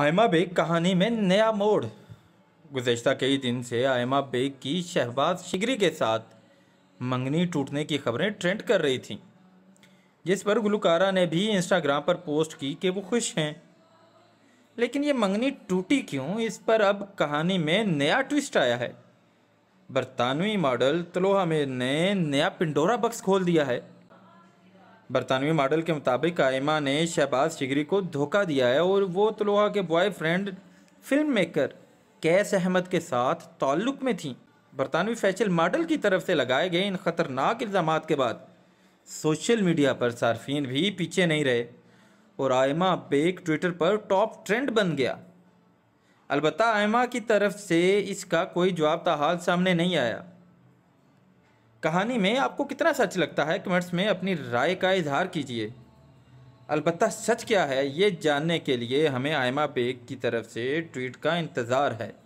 Aima bag कहानी में नया मोड़ गुजशत कई दिन से आयमा बेग की शहबाज शिगरी के साथ मंगनी टूटने की खबरें ट्रेंड कर रही थीं जिस पर गुलकारा ने भी इंस्टाग्राम पर पोस्ट की कि वो खुश हैं लेकिन ये मंगनी टूटी क्यों इस पर अब कहानी में नया ट्विस्ट आया है बरतानवी मॉडल तलोहा में ने नया पिंडोरा बक्स खोल दिया है बरतानवी मॉडल के मुताबिक आयमा ने शहबाज शिगरी को धोखा दिया है और वो तलोहा के boyfriend film maker Qais Ahmed के साथ ताल्लुक़ में थी बरतानवी फैशन मॉडल की तरफ से लगाए गए इन ख़तरनाक इल्ज़ाम के बाद सोशल मीडिया पर सार्फिन भी पीछे नहीं रहे और आयमा बेग ट्विटर पर टॉप ट्रेंड बन गया अलबत् आयमा की तरफ से इसका कोई जवाब हाल सामने नहीं आया कहानी में आपको कितना सच लगता है कमेंट्स में अपनी राय का इजहार कीजिए अलबत् सच क्या है ये जानने के लिए हमें आयमा बेग की तरफ से ट्वीट का इंतज़ार है